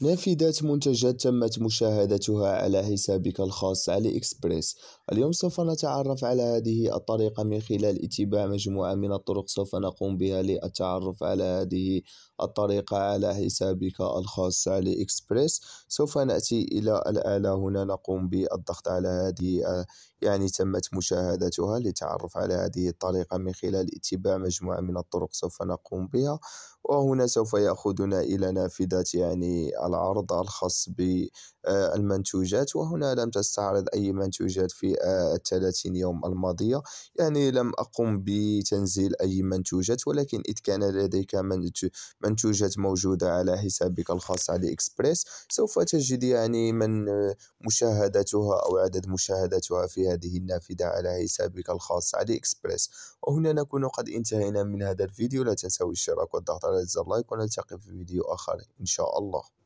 نافذة منتجات تمت مشاهدتها على حسابك الخاص علي إكسبريس اليوم سوف نتعرف على هذه الطريقة من خلال اتباع مجموعة من الطرق سوف نقوم بها للتعرف على هذه الطريقة على حسابك الخاص علي إكسبريس سوف نأتي إلى الاعلى هنا نقوم بالضغط على هذه يعني تمت مشاهدتها للتعرف على هذه الطريقة من خلال اتباع مجموعة من الطرق سوف نقوم بها وهنا سوف يأخذنا إلى نافذة يعني العرض الخاص بالمنتوجات وهنا لم تستعرض أي منتوجات في آه، الثلاثين يوم الماضية يعني لم أقم بتنزيل أي منتوجات ولكن إذ كان لديك منتوجات موجودة على حسابك الخاص علي إكسبريس سوف تجد يعني من مشاهدتها أو عدد مشاهدتها في هذه النافذة على حسابك الخاص علي إكسبريس وهنا نكون قد انتهينا من هذا الفيديو لا تنسوا الاشتراك والضغط على زر لايك ونلتقي في فيديو آخر إن شاء الله